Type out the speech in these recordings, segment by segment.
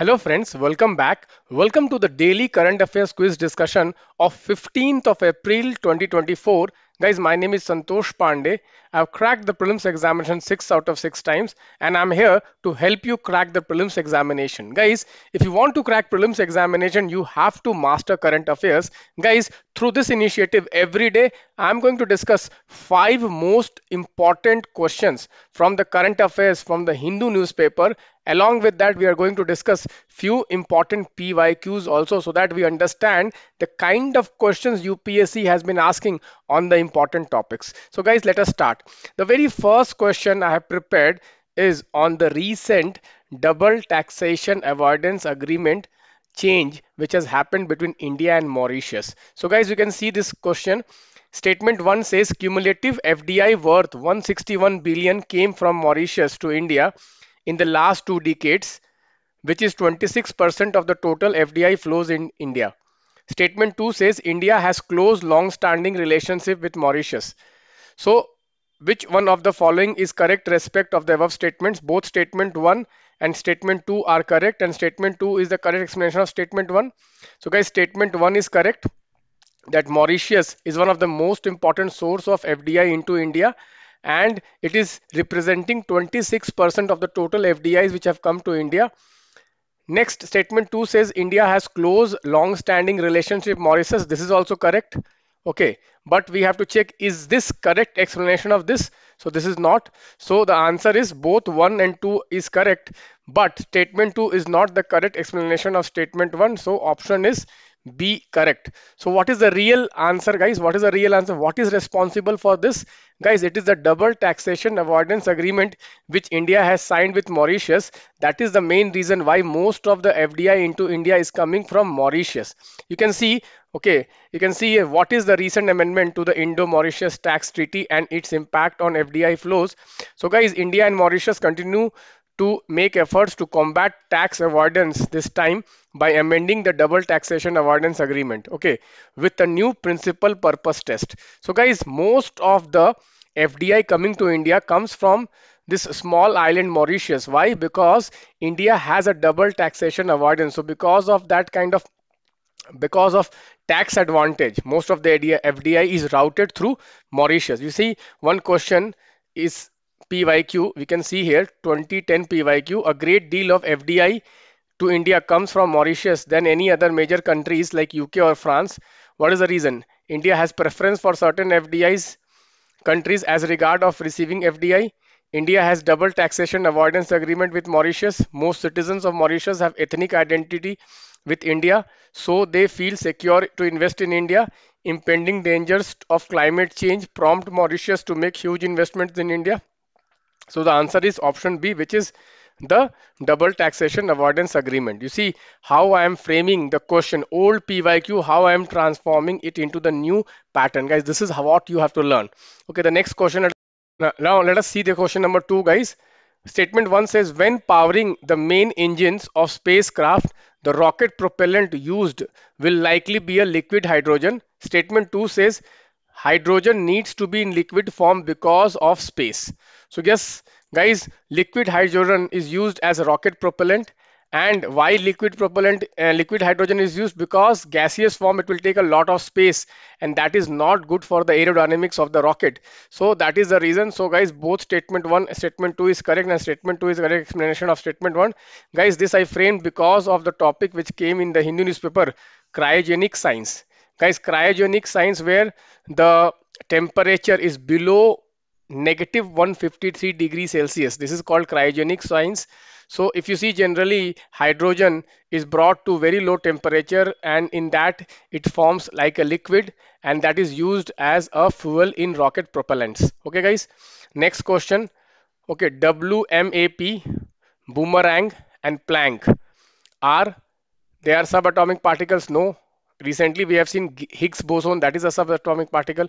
Hello friends, welcome back. Welcome to the daily current affairs quiz discussion of 15th of April 2024 Guys, my name is Santosh Pandey. I've cracked the prelims examination six out of six times, and I'm here to help you crack the prelims examination. Guys, if you want to crack prelims examination, you have to master current affairs. Guys, through this initiative every day, I'm going to discuss five most important questions from the current affairs from the Hindu newspaper. Along with that, we are going to discuss few important PYQs also so that we understand the kind of questions UPSC has been asking on the important topics. So guys, let us start. The very first question I have prepared is on the recent double taxation avoidance agreement change which has happened between India and Mauritius. So guys, you can see this question. Statement 1 says cumulative FDI worth 161 billion came from Mauritius to India in the last two decades, which is 26% of the total FDI flows in India. Statement 2 says India has close long-standing relationship with Mauritius. So which one of the following is correct respect of the above statements? Both statement 1 and statement 2 are correct and statement 2 is the correct explanation of statement 1. So guys statement 1 is correct that Mauritius is one of the most important source of FDI into India and it is representing 26% of the total FDIs which have come to India Next statement 2 says India has close long-standing relationship Mauritius. This is also correct. Okay, but we have to check is this correct explanation of this? So this is not. So the answer is both 1 and 2 is correct, but statement 2 is not the correct explanation of statement 1. So option is be correct. So what is the real answer guys? What is the real answer? What is responsible for this? Guys, it is the double taxation avoidance agreement which India has signed with Mauritius. That is the main reason why most of the FDI into India is coming from Mauritius. You can see, okay, you can see what is the recent amendment to the Indo-Mauritius tax treaty and its impact on FDI flows. So guys, India and Mauritius continue to make efforts to combat tax avoidance this time by amending the double taxation avoidance agreement okay with a new principal purpose test so guys most of the fdi coming to india comes from this small island mauritius why because india has a double taxation avoidance so because of that kind of because of tax advantage most of the fdi is routed through mauritius you see one question is PYQ, we can see here 2010 PYQ, a great deal of FDI to India comes from Mauritius than any other major countries like UK or France. What is the reason? India has preference for certain FDIs countries as regard of receiving FDI. India has double taxation avoidance agreement with Mauritius. Most citizens of Mauritius have ethnic identity with India, so they feel secure to invest in India. Impending dangers of climate change prompt Mauritius to make huge investments in India. So the answer is option B, which is the double taxation avoidance agreement. You see how I am framing the question old PYQ, how I am transforming it into the new pattern. Guys, this is what you have to learn. Okay, the next question. Now let us see the question number two, guys. Statement one says when powering the main engines of spacecraft, the rocket propellant used will likely be a liquid hydrogen. Statement two says hydrogen needs to be in liquid form because of space. So guess guys, liquid hydrogen is used as a rocket propellant and why liquid propellant uh, liquid hydrogen is used because gaseous form it will take a lot of space and that is not good for the aerodynamics of the rocket so that is the reason so guys both statement 1 statement 2 is correct and statement 2 is correct explanation of statement 1 guys this i framed because of the topic which came in the hindu newspaper cryogenic science guys cryogenic science where the temperature is below negative 153 degrees Celsius. This is called cryogenic science. So if you see generally hydrogen is brought to very low temperature and in that it forms like a liquid and that is used as a fuel in rocket propellants. Okay guys, next question. Okay, WMAP, boomerang and Planck are they are subatomic particles? No, recently we have seen Higgs boson that is a subatomic particle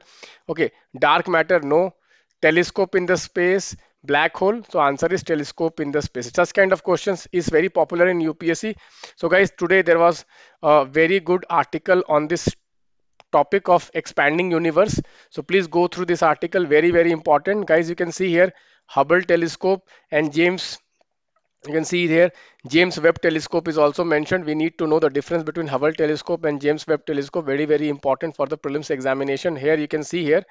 okay dark matter no telescope in the space, black hole. So answer is telescope in the space. Such kind of questions is very popular in UPSC. So guys, today there was a very good article on this topic of expanding universe. So please go through this article. Very, very important. Guys, you can see here Hubble telescope and James you can see here James Webb telescope is also mentioned we need to know the difference between Hubble telescope and James Webb telescope very very important for the prelims examination here you can see here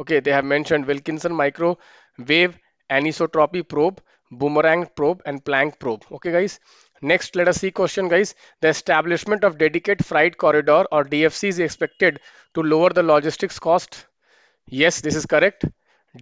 Okay, they have mentioned Wilkinson microwave, anisotropy probe, boomerang probe and Planck probe. Okay, guys. Next, let us see question, guys. The establishment of dedicated freight corridor or DFC is expected to lower the logistics cost. Yes, this is correct.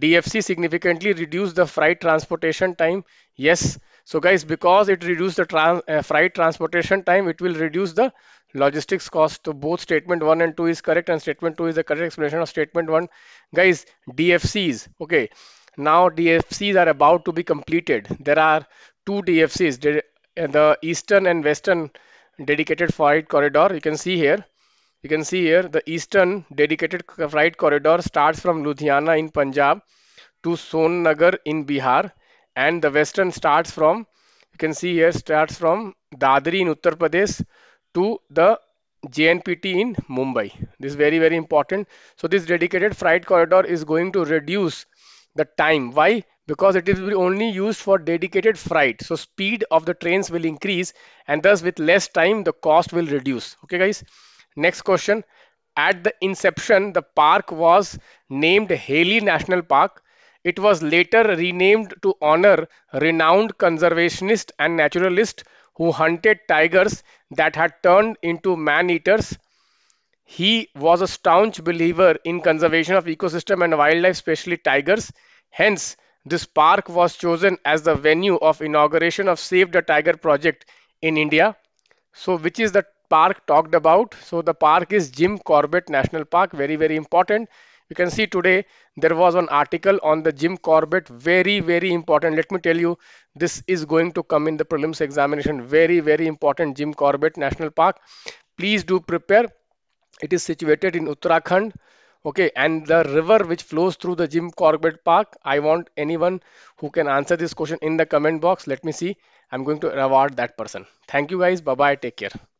DFC significantly reduce the freight transportation time. Yes, so guys, because it reduces the trans, uh, freight transportation time, it will reduce the logistics cost. So both statement 1 and 2 is correct and statement 2 is the correct explanation of statement 1. Guys, DFCs, okay. Now DFCs are about to be completed. There are two DFCs, uh, the Eastern and Western dedicated freight corridor. You can see here. You can see here the Eastern dedicated freight corridor starts from Ludhiana in Punjab to Sonnagar in Bihar and the western starts from you can see here starts from Dadri in Uttar Pradesh to the JNPT in Mumbai. This is very very important. So this dedicated freight corridor is going to reduce the time. Why? Because it is only used for dedicated freight. So speed of the trains will increase and thus with less time the cost will reduce. Okay guys. Next question. At the inception the park was named Haley National Park it was later renamed to honor renowned conservationist and naturalist who hunted tigers that had turned into man-eaters. He was a staunch believer in conservation of ecosystem and wildlife, especially tigers. Hence, this park was chosen as the venue of inauguration of Save the Tiger project in India. So which is the park talked about? So the park is Jim Corbett National Park, very, very important you can see today there was an article on the Jim Corbett very very important let me tell you this is going to come in the prelims examination very very important Jim Corbett National Park please do prepare it is situated in Uttarakhand okay and the river which flows through the Jim Corbett Park I want anyone who can answer this question in the comment box let me see I'm going to reward that person thank you guys bye bye take care